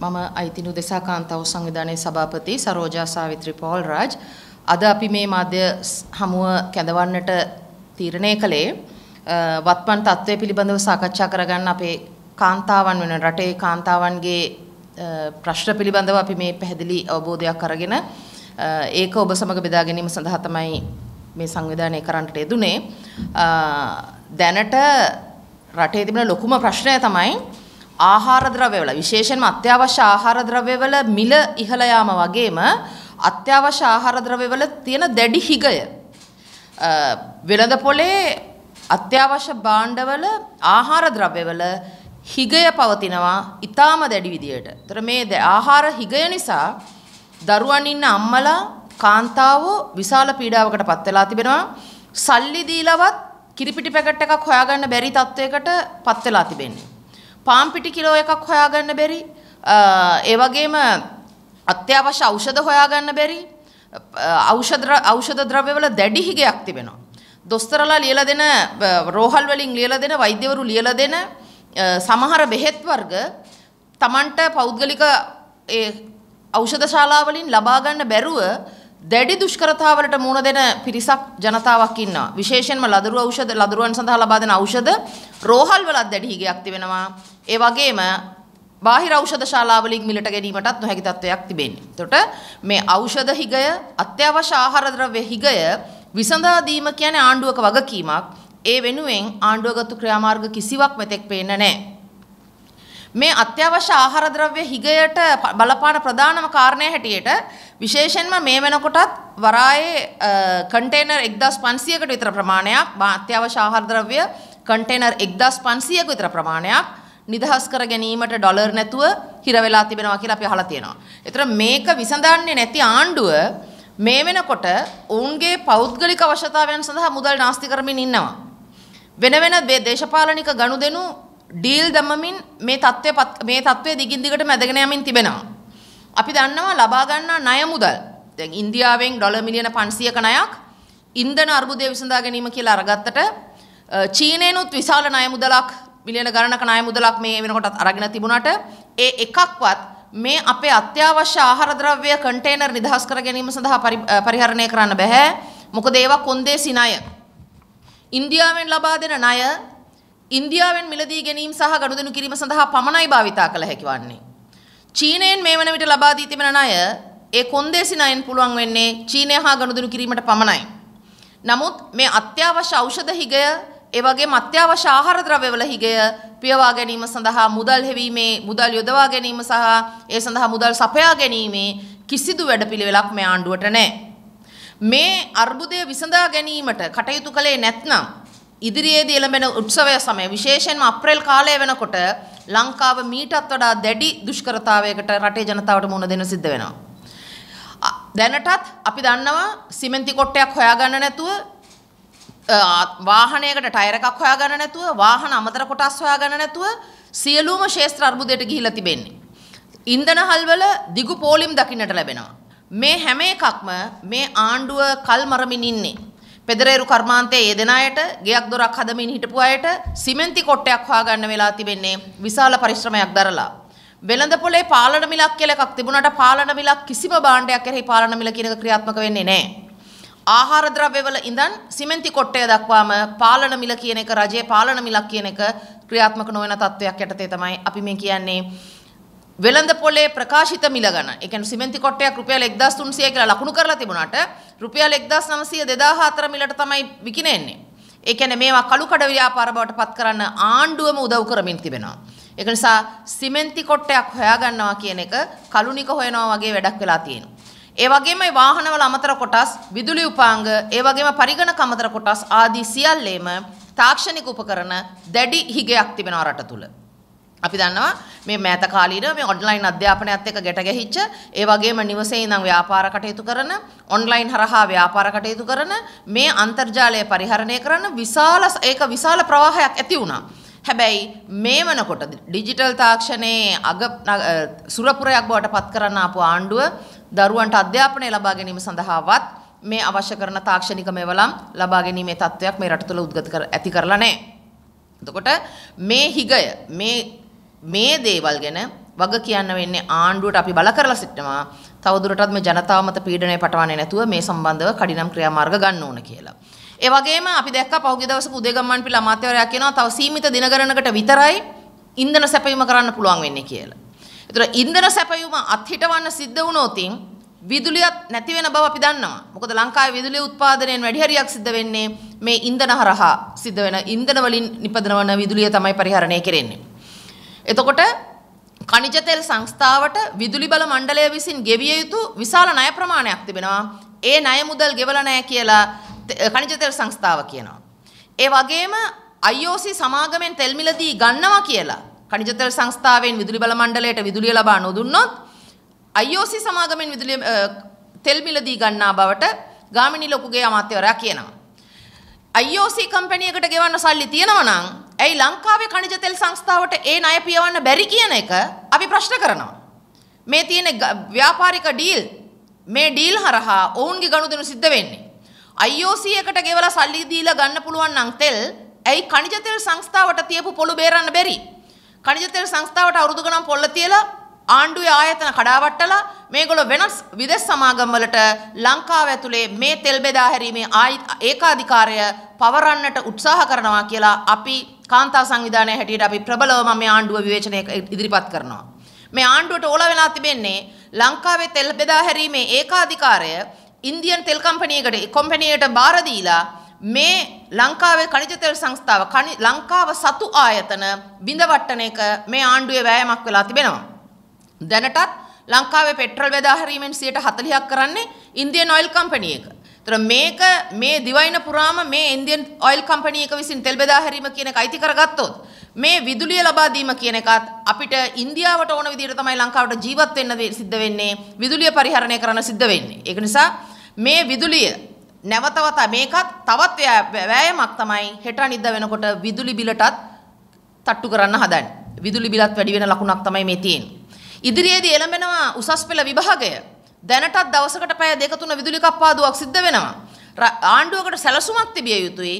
මම අයිතිනු දෙසා කාන්තාව සංවිධානයේ සභාපති සරෝජා සාවිත්‍රි පෝල් රාජ් අද අපි මේ මාධ්‍ය හමුව කැඳවන්නට තීරණය කළේ වත්පන් තත්ත්වය පිළිබඳව සාකච්ඡා කරගන්න අපේ කාන්තාවන් වෙන රටේ කාන්තාවන්ගේ ප්‍රශ්න පිළිබඳව අපි මේ පැහැදිලි අවබෝධයක් අරගෙන ඒක ඔබ සමග බෙදා ගැනීම සඳහා තමයි මේ සංවිධානය කරන්නට යෙදුනේ දැනට රටේ තිබෙන ලොකුම ප්‍රශ්නය තමයි ආහාර ද්‍රව්‍යවල විශේෂයෙන්ම අත්‍යවශ්‍ය ආහාර ද්‍රව්‍යවල මිල ඉහළ යාම වගේම අත්‍යවශ්‍ය ආහාර ද්‍රව්‍යවල තියෙන දැඩි හිගය වෙළඳ පොලේ අත්‍යවශ්‍ය භාණ්ඩවල ආහාර ද්‍රව්‍යවල හිගය පවතිනවා ඊටාම දැඩි විදියට. ඒතර මේ ආහාර හිගය නිසා දරුවන් ඉන්න අම්මලා කාන්තාවෝ විශාල පීඩාවකට පත් වෙලා තිබෙනවා. සල්ලි දීලවත් කිරිපිටි පැකට් එකක් හොයාගන්න බැරි තත්වයකට පත් වෙලා තිබෙන්නේ. පාම් පිටි කිලෝ එකක් හොයාගන්න බැරි ඒ වගේම අත්‍යවශ්‍ය ඖෂධ හොයාගන්න බැරි ඖෂධ ඖෂධ ද්‍රව්‍යවල දැඩි හිගයක් තිබෙනවා. දොස්තරලා ලියලා දෙන රෝහල් වලින් ලියලා දෙන වෛද්‍යවරු ලියලා දෙන සමහර බෙහෙත් වර්ග Tamanට පෞද්ගලික ඒ ඖෂධ ශාලාවලින් ලබා ගන්න බැරුව දැඩි දුෂ්කරතාවලට මුහුණ දෙන පිරිසක් ජනතාවක් ඉන්නවා. විශේෂයෙන්ම ලදරු ඖෂධ ලදරුවන් සඳහා ලබා දෙන ඖෂධ රෝහල් වලත් දැඩි හිගයක් තිබෙනවා. ඒ වගේම බාහිර ඖෂධ ශාලාවලින් මිලට ගැනීමටත් නොහැකි තත්ත්වයක් තිබෙන්නේ. එතකොට මේ ඖෂධ හිගය, අත්‍යවශ්‍ය ආහාර ද්‍රව්‍ය හිගය විසඳා දීම කියන්නේ ආණ්ඩුවක වගකීමක්. ඒ වෙනුවෙන් ආණ්ඩුවගත ක්‍රියාමාර්ග කිසිවක් මෙතෙක් පේන්නේ නැහැ. මේ අත්‍යවශ්‍ය ආහාර ද්‍රව්‍ය හිගයට බලපාන ප්‍රධානම කාරණය හැටියට විශේෂයෙන්ම මේ වෙනකොටත් වරායේ කන්ටේනර් 1500කට විතර ප්‍රමාණයක් අත්‍යවශ්‍ය ආහාර ද්‍රව්‍ය කන්ටේනර් 1500ක විතර ප්‍රමාණයක් නිදහස් කර ගැනීමට ඩොලර් නැතුව හිර වෙලා තිබෙනවා කියලා අපි අහලා තියෙනවා. ඒතර මේක විසඳන්නේ නැති ආණ්ඩුව මේ වෙනකොට ඔවුන්ගේ පෞද්ගලික අවශ්‍යතාවයන් සඳහා මුදල් නාස්ති කරමින් ඉන්නවා. වෙන වෙන දේශපාලනික ගනුදෙනු ඩීල් දමමින් මේ தත්ත්වය මේ தත්ත්වය දිගින් දිගට මැදගෙන යමින් තිබෙනවා. අපි දන්නවා ලබා ගන්නා ණය මුදල්. දැන් ඉන්දියාවෙන් ඩොලර් මිලියන 500ක ණයක් ඉන්ධන අර්බුදය විසඳා ගැනීම කියලා අරගත්තට චීනේනුත් විශාල ණය මුදලක් මිලියන ගණනක ණය මුදලක් මේ වෙනකොටත් අරගෙන තිබුණාට ඒ එකක්වත් මේ අපේ අත්‍යවශ්‍ය ආහාර ද්‍රව්‍ය කන්ටේනර් නිදහස් කර ගැනීම සඳහා පරිහරණය කරන්න බෑ. මොකද ඒවා කොන්දේසි ණය. ඉන්දියාවෙන් ලබා දෙන ණය ඉන්දියාවෙන් මිලදී ගැනීම සහ ගනුදෙනු කිරීම සඳහා පමණයි භාවිතා කළ හැකි වන්නේ. චීනයෙන් මේ වන විට ලබා දී තිබෙන ණය ඒ කොන්දේසි ණයෙන් පුළුවන් වෙන්නේ චීනය හා ගනුදෙනු කිරීමට පමණයි. නමුත් මේ අත්‍යවශ්‍ය ඖෂධ හිගය, ඒ වගේම අත්‍යවශ්‍ය ආහාර ද්‍රව්‍යවල හිගය පියවා ගැනීම සඳහා මුදල් හෙවීමේ, මුදල් යොදවා ගැනීම සහ ඒ සඳහා මුදල් සපයා ගැනීමේ කිසිදු වැඩපිළිවෙලක් මේ ආණ්ඩුවට නැහැ. මේ අර්බුදය විසඳා ගැනීමට කටයුතු කළේ නැත්නම් ඉදිරියේදී එළඹෙන උත්සවය සමය විශේෂයෙන්ම අප්‍රේල් කාලය වෙනකොට ලංකාව මීටත් වඩා දැඩි දුෂ්කරතාවයකට රටේ ජනතාවට මුහුණ දෙන්න සිද්ධ වෙනවා. දැනටත් අපි දන්නවා සිමෙන්ති කොටයක් හොයාගන්න නැතුව වාහනයකට ටයර් එකක් හොයාගන්න නැතුව වාහන අමතර කොටස් හොයාගන්න නැතුව සියලුම ශේෂ්ත්‍ර අර්බුදයට ගිහිලා තිබෙන්නේ. ඉන්ධන හල්වල දිගු පෝලිම් දකින්නට ලැබෙනවා. මේ හැම එකක්ම මේ ආණ්ඩුව කල් මරමින් ඉන්නේ. පෙදරේරු කර්මාන්තයේ යෙදෙන අයට, ගෙයක් දොරක් හදමින් හිටපු අයට සිමෙන්ති කොටයක් හොයාගන්න වෙලා තිබෙන්නේ විශාල පරිශ්‍රමයක් දරලා. වෙළඳ පොලේ පාලන මිලක් කියලා එකක් තිබුණාට පාලන මිලක් කිසිම භාණ්ඩයක් කෙරෙහි පාලන මිල කියන එක ක්‍රියාත්මක වෙන්නේ නැහැ. ආහාර ද්‍රව්‍යවල ඉඳන් සිමෙන්ති කොටය දක්වාම පාලන මිල කියන එක රජයේ පාලන මිලක් කියන එක ක්‍රියාත්මක නොවන තත්වයක් යටතේ තමයි අපි මේ කියන්නේ වෙළඳ පොලේ ප්‍රකාශිත මිල ගණන්. ඒ කියන්නේ සිමෙන්ති කොටයක් රුපියල් 1300 කියලා ලකුණු කරලා තිබුණාට රුපියල් 1900 2004 මිලට තමයි විකිණෙන්නේ. ඒ කියන්නේ මේවා කළු කඩ ව්‍යාපාර බවට පත් කරන්න ආණ්ඩුවම උදව් කරමින් තිබෙනවා. ඒක නිසා සිමෙන්ති කොටයක් හොයාගන්නවා කියන එක කලුනික හොයනවා වගේ වැඩක් වෙලා තියෙනවා. ඒ වගේම වාහනවල අමතර කොටස්, විදුලි උපාංග, ඒ වගේම පරිගණක අමතර කොටස් ආදී සියල්ලේම තාක්ෂණික උපකරණ දැඩි හිගයක් තිබෙනවා රට තුළ. අපි දන්නවා මේ මෑත කාලීන මේ ඔන්ලයින් අධ්‍යාපනයත් එක්ක ගැට ගැහිච්ච ඒ වගේම නිවසේ ඉඳන් ව්‍යාපාර කටයුතු කරන ඔන්ලයින් හරහා ව්‍යාපාර කටයුතු කරන මේ අන්තර්ජාලය පරිහරණය කරන විශාල ඒක විශාල ප්‍රවාහයක් ඇති වුණා. හැබැයි මේ වනකොට ඩිජිටල් තාක්ෂණයේ අග සුරපුරයක් බවට පත් කරන්න ආපු ආණ්ඩුව දරුවන්ට අධ්‍යාපනය ලබා ගැනීම සඳහාවත් මේ අවශ්‍ය කරන තාක්ෂණික මෙවලම් ලබා ගැනීමේ තත්ත්වයක් මේ රට තුළ උද්ගත කර ඇති කරලා නැහැ. එතකොට මේ හිගය මේ මේ දේවල් ගැන වග කියන්න වෙන්නේ ආණ්ඩුවට අපි බල කරලා සිටනවා තවදුරටත් මේ ජනතාව මත පීඩනය පටවන්නේ නැතුව මේ සම්බන්ධව කඩිනම් ක්‍රියාමාර්ග ගන්න ඕන කියලා. ඒ වගේම අපි දැක්කා පහුගිය දවසක උදේගම්මන්පිල අමාත්‍යවරයා කියනවා තව සීමිත දින ගණනකට විතරයි ඉන්ධන සැපයීම කරන්න පුළුවන් වෙන්නේ කියලා. ඒතර ඉන්ධන සැපයීම අත්හිටවන්න සිද්ධ වුණොත් විදුලියත් නැති වෙන බව අපි දන්නවා. මොකද ලංකාවේ විදුලිය උත්පාදනයෙන් වැඩි හරියක් සිද්ධ වෙන්නේ මේ ඉන්ධන හරහා සිද්ධ වෙන ඉන්ධන වලින් නිපදවන විදුලිය තමයි පරිහරණය කරන්නේ. එතකොට කනිජ තෙල් සංස්ථාවට විදුලි බල මණ්ඩලය විසින් ගෙවිය යුතු විශාල ණය ප්‍රමාණයක් තිබෙනවා. ඒ ණය මුදල් ගෙවලා නැහැ කියලා කනිජ තෙල් සංස්ථාව කියනවා. ඒ වගේම IOC සමාගමෙන් තෙල් මිලදී ගන්නවා කියලා කනිජ තෙල් සංස්ථාවෙන් විදුලි බල මණ්ඩලයට විදුලිය ලබා නොදුන්නොත් IOC සමාගමෙන් විදුලිය තෙල් මිලදී ගන්නා බවට ගාමිණී ලොකුගේ අමාත්‍යවරයා කියනවා. IOC කම්පැනි එකට ගෙවන්න සල්ලි තියෙනවා නම් ඇයි ලංකාවේ කනිජ තෙල් සංස්ථාවට ඒ ණය පියවන්න බැරි කියන එක අපි ප්‍රශ්න කරනවා. මේ තියෙන ව්‍යාපාරික ඩීල් මේ ඩීල් හරහා ඔවුන්ගේ ගනුදෙනු සිද්ධ වෙන්නේ. IOC එකට ගෙවලා සල්ලි දීලා ගන්න පුළුවන් නම් තෙල් ඇයි කනිජ තෙල් සංස්ථාවට තියපු පොළු බේරන්න බැරි? කනිජ තෙල් සංස්ථාවට අවුරුදු ගණන් පොල්ල තියලා ආණ්ඩුවේ ආයතන කඩාවට්ටලා මේගොල්ලෝ වෙනස් විදේශ සමාගම් වලට ලංකාව ඇතුලේ මේ තෙල් බෙදා හැරීමේ ඒකාධිකාරය පවරන්නට උත්සාහ කරනවා කියලා අපි කාන්තා සංවිධානය හැටියට අපි ප්‍රබලවම මේ ආණ්ඩුව විවේචනය ඉදිරිපත් කරනවා. මේ ආණ්ඩුවට ඕල වෙලා තිබෙන්නේ ලංකාවේ තෙල් බෙදා හැරීමේ ඒකාධිකාරය ඉන්දියන් තෙල් කම්පැනියකට කොම්පැනියට බාර දීලා මේ ලංකාවේ ඛනිජ තෙල් සංස්ථාව ලංකාව සතු ආයතන බිඳවට්ටන එක මේ ආණ්ඩුවේ වෑයමක් වෙලා තිබෙනවා. දැනටත් ලංකාවේ පෙට්‍රල් බෙදා හැරීමෙන් 40%ක් කරන්නේ ඉන්දියන් ඔයිල් කම්පැනි එක. තොර මේක මේ දිවයින පුරාම මේ ඉන්දියන් ඔයිල් කම්පැනි එක විසින් තෙල් බෙදා හැරීම කියන එක අයිති කරගත්තොත් මේ විදුලිය ලබා දීම කියන එකත් අපිට ඉන්දියාවට ඕන විදිහට තමයි ලංකාවට ජීවත් වෙන්න සිද්ධ වෙන්නේ විදුලිය පරිහරණය කරන්න සිද්ධ වෙන්නේ. ඒක නිසා මේ විදුලිය නැවතවත මේකත් තවත් වෑයමක් තමයි හෙට අනිද්දා වෙනකොට විදුලි බිලටත් තට්ටු කරන්න හදන්නේ. විදුලි බිලත් වැඩි වෙන ලකුණක් තමයි මේ තියෙන්නේ. ඉදිරියේදී එළඹෙනවා උසස් පෙළ විභාගය දැනටත් දවසකට පැය දෙක තුන විදුලි කප්පාදුවක් සිද්ධ වෙනවා. ආණ්ඩුවකට සැලසුමක් තිබිය යුතුයි.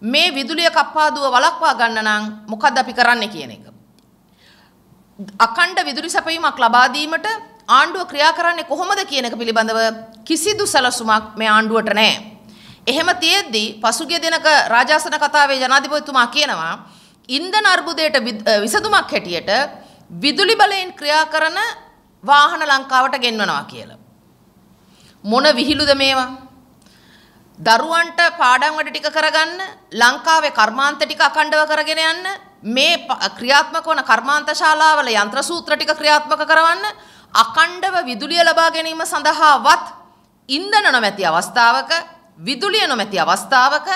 මේ විදුලිය කප්පාදුව වළක්වා ගන්න නම් මොකද්ද අපි කරන්නේ කියන එක. අඛණ්ඩ විදුලි සැපයීමක් ලබා දීමට ආණ්ඩුව ක්‍රියා කරන්නේ කොහොමද කියන එක පිළිබඳව කිසිදු සැලසුමක් මේ ආණ්ඩුවට නැහැ. එහෙම තියෙද්දි පසුගිය දිනක රාජාසන කතාවේ ජනාධිපතිතුමා කියනවා ඉන්ධන අර්බුදයට විසඳුමක් හැටියට විදුලි බලයෙන් ක්‍රියා කරන වාහන ලංකාවට ගෙන්වනවා කියලා. මොන විහිළුද මේවා? දරුවන්ට පාඩම් වැඩ ටික කරගන්න ලංකාවේ කර්මාන්ත ටික අඛණ්ඩව කරගෙන යන්න මේ ක්‍රියාත්මක වන කර්මාන්ත ශාලාවල යంత్ర සූත්‍ර ටික ක්‍රියාත්මක කරවන්න අඛණ්ඩව විදුලිය ලබා ගැනීම සඳහාවත් ඉන්ධන නොමැති අවස්ථාවක විදුලිය නොමැති අවස්ථාවක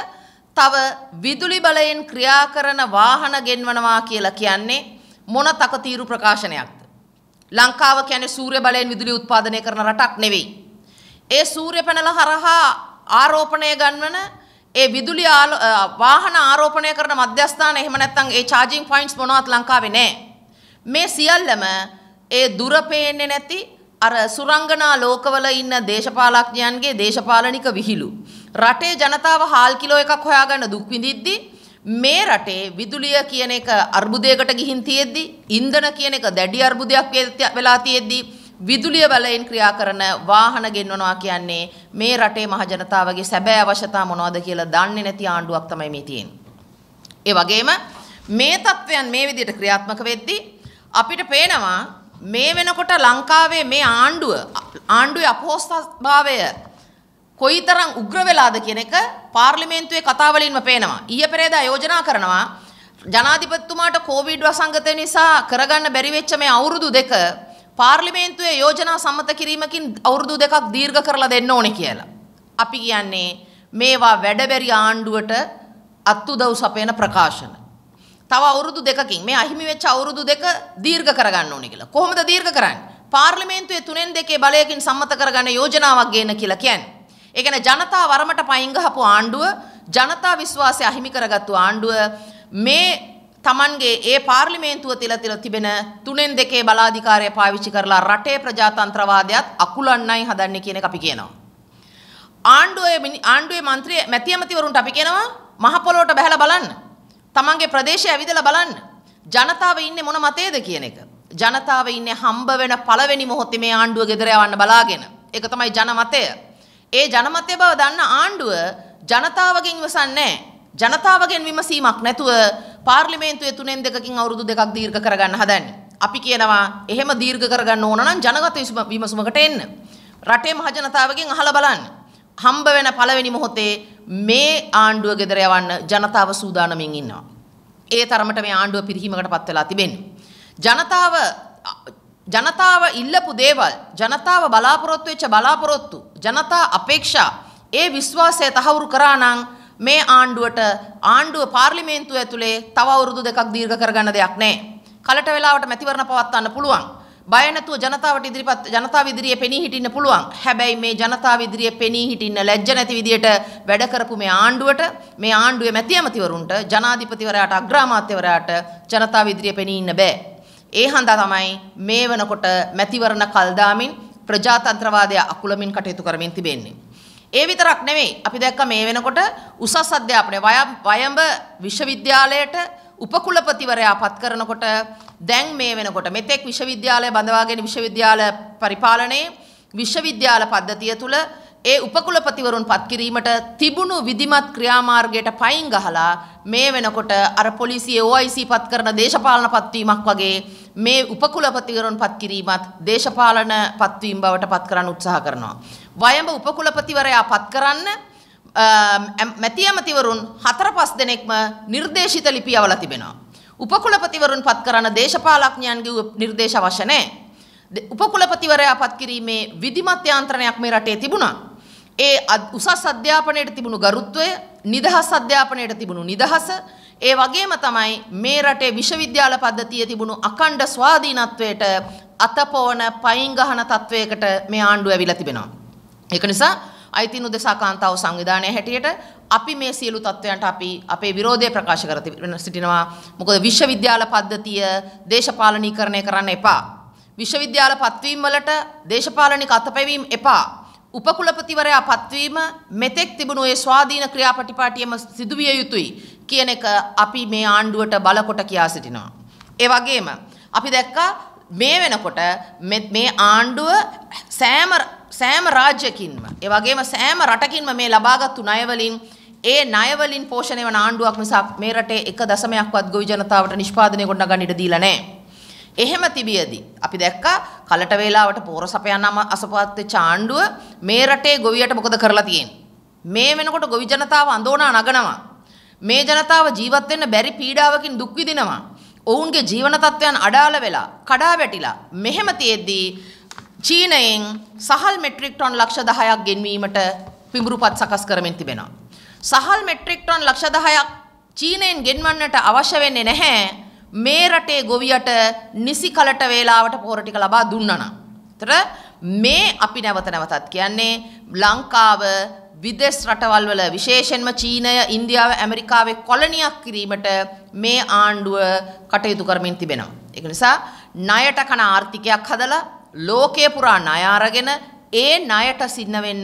තව විදුලි බලයෙන් ක්‍රියා කරන වාහන ගෙන්වනවා කියලා කියන්නේ මොන තකතිරු ප්‍රකාශනයක්ද ලංකාව කියන්නේ සූර්ය බලයෙන් විදුලි උත්පාදනය කරන රටක් නෙවෙයි ඒ සූර්ය පැනල හරහා ආරෝපණය ගන්වන ඒ විදුලි වාහන ආරෝපණය කරන මධ්‍යස්ථාන එහෙම නැත්නම් ඒ charging points මොනවත් ලංකාවේ නැහැ. මේ සියල්ලම ඒ දුර පේන්නේ නැති අර සුරංගනා ලෝකවල ඉන්න දේශපාලඥයන්ගේ දේශපාලනික විහිළු. රටේ ජනතාව හාල් කිලෝ එකක් හොයාගන්න දුක් විඳිද්දී මේ රටේ විදුලිය කියන එක අර්බුදයකට ගිහින් තියෙද්දි ඉන්ධන කියන එක දැඩි අර්බුදයක් වෙලා තියෙද්දි විදුලිය බලයෙන් ක්‍රියා කරන වාහන ගෙන්වනවා කියන්නේ මේ රටේ මහජනතාවගේ සැබෑ අවශ්‍යතා මොනවද කියලා දන්නේ නැති ආණ්ඩුවක් තමයි මේ තියෙන්නේ. ඒ වගේම මේ තත්ත්වයන් මේ විදිහට ක්‍රියාත්මක වෙද්දී අපිට පේනවා මේ වෙනකොට ලංකාවේ මේ ආණ්ඩුව ආණ්ඩුවේ අපහෝස්ථභාවය කොයිතරම් උග්‍ර වෙලාද කියන එක පාර්ලිමේන්තුවේ කතා වලින්ම පේනවා. ඊයේ පෙරේදා යෝජනා කරනවා ජනාධිපතිතුමාට කොවිඩ් වසංගතය නිසා කරගන්න බැරි වෙච්ච මේ අවුරුදු දෙක පාර්ලිමේන්තුවේ යෝජනා සම්මත කිරීමකින් අවුරුදු දෙකක් දීර්ඝ කරලා දෙන්න ඕනේ කියලා. අපි කියන්නේ මේවා වැඩබැරි ආණ්ඩුවට අත්උදව් සපයන ප්‍රකාශන. තව අවුරුදු දෙකකින් මේ අහිමි වෙච්ච අවුරුදු දෙක දීර්ඝ කරගන්න ඕනේ කියලා. කොහොමද දීර්ඝ කරන්නේ? පාර්ලිමේන්තුවේ තුනෙන් දෙකේ බලයකින් සම්මත කරගන්න යෝජනාවක් ගේන කියලා කියන්නේ. ඒ කියන්නේ ජනතා වරමට පයින් ගහපු ආණ්ඩුව, ජනතා විශ්වාසය අහිමි කරගත්තු ආණ්ඩුව මේ තමන්ගේ ඒ පාර්ලිමේන්තුව තිල තිල තිබෙන තුනෙන් දෙකේ බලාධිකාරය පාවිච්චි කරලා රටේ ප්‍රජාතන්ත්‍රවාදයත් අකුලන්නයි හදන්නේ කියන එක අපි කියනවා. ආණ්ඩුවේ ආණ්ඩුවේ മന്ത്രി මැතිඇමතිවරුන්ට අපි කියනවා මහ පොළොවට බහැලා බලන්න. තමන්ගේ ප්‍රදේශය ඇවිදලා බලන්න. ජනතාව ඉන්නේ මොන මතයේද කියන එක. ජනතාව ඉන්නේ හම්බ වෙන පළවෙනි මොහොතේ මේ ආණ්ඩුව ගෙදර යවන්න බලාගෙන. ඒක තමයි ජනමතය. ඒ ජනමතය බව දන්න ආණ්ඩුව ජනතාවගෙන් විමසන්නේ ජනතාවගෙන් විමසීමක් නැතුව පාර්ලිමේන්තුවේ තුනෙන් දෙකකින් අවුරුදු දෙකක් දීර්ඝ කරගන්න හදන්නේ. අපි කියනවා එහෙම දීර්ඝ කරගන්න ඕන නම් ජනගත විමසුමකට එන්න. රටේ මහ ජනතාවගෙන් අහලා බලන්න. හම්බ වෙන පළවෙනි මොහොතේ මේ ආණ්ඩුව ගෙදර යවන්න ජනතාව සූදානමින් ඉන්නවා. ඒ තරමට මේ ආණ්ඩුව පිරිහීමකට පත් වෙලා තිබෙන්නේ. ජනතාව ජනතාව ඉල්ලපු දේවල් ජනතාව බලාපොරොත්තු වෙච්ච බලාපොරොත්තු ජනතා අපේක්ෂා ඒ විශ්වාසය තහවුරු කරා නම් මේ ආණ්ඩුවට ආණ්ඩුව පාර්ලිමේන්තුව ඇතුලේ තව අවුරුදු දෙකක් දීර්ඝ කරගන්න දෙයක් නැහැ. කලට වෙලාවට මැතිවරණ පවත්වන්න පුළුවන්. බය නැතුව ජනතාවට ඉදිරිපත් ජනතාව ඉදිරියේ පෙනී හිටින්න පුළුවන්. හැබැයි මේ ජනතාව ඉදිරියේ පෙනී හිටින්න ලැජ්ජ නැති විදියට වැඩ කරපු මේ ආණ්ඩුවට මේ ආණ්ඩුවේ මැති ඇමතිවරුන්ට ජනාධිපතිවරයාට අග්‍රාමාත්‍යවරයාට ජනතාව ඉදිරියේ පෙනී ඉන්න බෑ. ඒ හඳා තමයි මේ වනකොට මැතිවරණ කල්දාමින් ප්‍රජාතන්ත්‍රවාදය අකුලමින් කටයුතු කරමින් තිබෙන්නේ. ඒ විතරක් නෙවෙයි. අපි දැක්ක මේ වෙනකොට උසස් අධ්‍යාපනය වයඹ විශ්වවිද්‍යාලයට උපකුලපතිවරයා පත් කරනකොට දැන් මේ වෙනකොට මෙතෙක් විශ්වවිද්‍යාලය බඳවාගෙන විශ්වවිද්‍යාල පරිපාලනයේ විශ්වවිද්‍යාල පද්ධතිය තුළ ඒ උපකුලපතිවරුන් පත්කිරීමට තිබුණු විධිමත් ක්‍රියාමාර්ගයට පයින් ගහලා මේ වෙනකොට අර පොලිසිය OIC පත් කරන දේශපාලන පත්වීමක් වගේ මේ උපකුලපතිවරුන් පත්කිරීමත් දේශපාලන පත්වීම් බවට පත් කරන්න උත්සාහ කරනවා. වයඹ උපකුලපතිවරයා පත් කරන්න මැති ඇමතිවරුන් හතර පස් දෙනෙක්ම නිර්දේශිත ලිපි අවලා තිබෙනවා. උපකුලපතිවරුන් පත් කරන දේශපාලඥයන්ගේ නිර්දේශ අවශ්‍ය නැහැ. උපකුලපතිවරයා පත් කිරීමේ විධිමත් යාන්ත්‍රණයක් මේ රටේ තිබුණා. ඒ උසස් අධ්‍යාපනයට තිබුණු ගරුත්වය, නිදහස් අධ්‍යාපනයට තිබුණු නිදහස, ඒ වගේම තමයි මේ රටේ විශ්වවිද්‍යාල පද්ධතිය තිබුණු අකණ්ඩ ස්වාධීනත්වයට අතපෝන පයින් ගහන තත්වයකට මේ ආණ්ඩුව ඇවිල්ලා තිබෙනවා. ඒක නිසා අයිතින් උදෙසා කාන්තාව සංවිධානය හැටියට අපි මේ සියලු තත්ත්වයන්ට අපි අපේ විරෝධය ප්‍රකාශ කර සිටිනවා. මොකද විශ්වවිද්‍යාල පද්ධතිය දේශපාලනීකරණය කරන්න එපා. විශ්වවිද්‍යාල පත්වීම් වලට දේශපාලනික අතපැවීම් එපා. උපකුලපතිවරයා පත්වීම මෙතෙක් තිබුණු ඒ ස්වාධීන ක්‍රියාපටිපාටියම සිදුවිය යුතුයි කියන එක අපි මේ ආණ්ඩුවට බලකොට කියා සිටිනවා. ඒ වගේම අපි දැක්කා මේ වෙනකොට මේ ආණ්ඩුව සෑම සෑම රාජ්‍යකින්ම ඒ වගේම සෑම රටකින්ම මේ ලබාගත්තු ණයවලින් ඒ ණයවලින් පෝෂණය වන ආණ්ඩුවක් නිසා මේ රටේ 1.ක්වත් ගොවි ජනතාවට නිෂ්පාදනය ගොඩ ගන්න ඉඩ දීලා නැහැ. එහෙම තිබියදී අපි දැක්කා කලට වේලාවට පෝර සපයන අසපත් වෙච්ච ආණ්ඩුව මේ රටේ ගොවියට මොකද කරලා තියෙන්නේ? මේ වෙනකොට ගොවි ජනතාව අඳෝනා නගනවා. මේ ජනතාව ජීවත් වෙන්න බැරි පීඩාවකින් දුක් විඳිනවා. ඔවුන්ගේ ජීවන තත්ත්වයන් අඩාල වෙලා කඩා වැටිලා මෙහෙම තියෙද්දී චීනයෙන් සහල් මෙට්‍රික් ටොන් ලක්ෂ 10ක් ගෙන්වීමට පිඹුරුපත් සකස් කරමින් තිබෙනවා. සහල් මෙට්‍රික් ටොන් ලක්ෂ 10ක් චීනයෙන් ගෙන්වන්නට අවශ්‍ය වෙන්නේ නැහැ මේ රටේ ගොවියට නිසි කලට වේලාවට පොහොර ටික ලබා දුන්නා නම්. ඒතර මේ අපි නැවත නැවතත් කියන්නේ ලංකාව විදෙස් රටවල් වල විශේෂයෙන්ම චීනය, ඉන්දියාව, ඇමරිකාවේ කොලනියක් කිරීමට මේ ආණ්ඩුව කටයුතු කරමින් තිබෙනවා. ඒක නිසා ණයට කන ආර්ථිකයක් හදලා ලෝකයේ පුරා ණය අරගෙන ඒ ණයට සින්න වෙන්න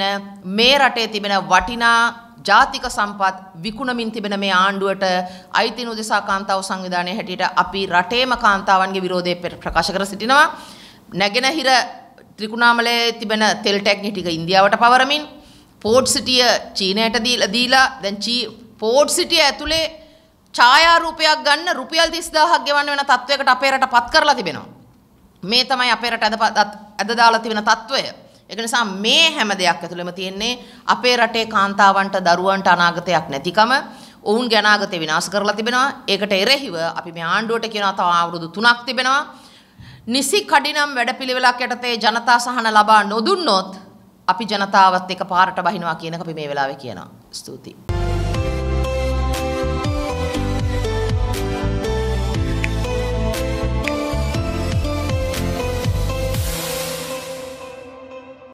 මේ රටේ තිබෙන වටිනා ජාතික සම්පත් විකුණමින් තිබෙන මේ ආණ්ඩුවට අයිති නුදෙසා කාන්තාව සංවිධානයේ හැටියට අපි රටේම කාන්තාවන්ගේ විරෝධය ප්‍රකාශ කර සිටිනවා. නැගෙනහිර ත්‍රිකුණාමලයේ තිබෙන තෙල් ටැක්නි ටික ඉන්දියාවට පවරමින් පෝට් සිටිය චීනයට දීලා දීලා දැන් චී පෝට් සිටිය ඇතුලේ ඡායාරූපයක් ගන්න රුපියල් 30000ක් ගෙවන්න වෙන තත්වයකට අපේ රට පත් කරලා තිබෙනවා. මේ තමයි අපේ රට අද අද දාලා තිබෙන తত্ত্বය. ඒක නිසා මේ හැම දෙයක් ඇතුළෙම තියෙන්නේ අපේ රටේ කාන්තාවන්ට දරුවන්ට අනාගතයක් නැතිකම ඔවුන් ගැන අනාගතේ විනාශ කරලා තිබෙනවා. ඒකට එරෙහිව අපි මේ ආණ්ඩුවට කියනවා තව අවුරුදු 3ක් තිබෙනවා. නිසි කඩිනම් වැඩපිළිවෙලක් යටතේ ජනතා සහන ලබා නොදුන්නොත් අපි ජනතාවත් එක පාරට බහිනවා කියනක අපි මේ වෙලාවේ කියනවා. ස්තුතියි.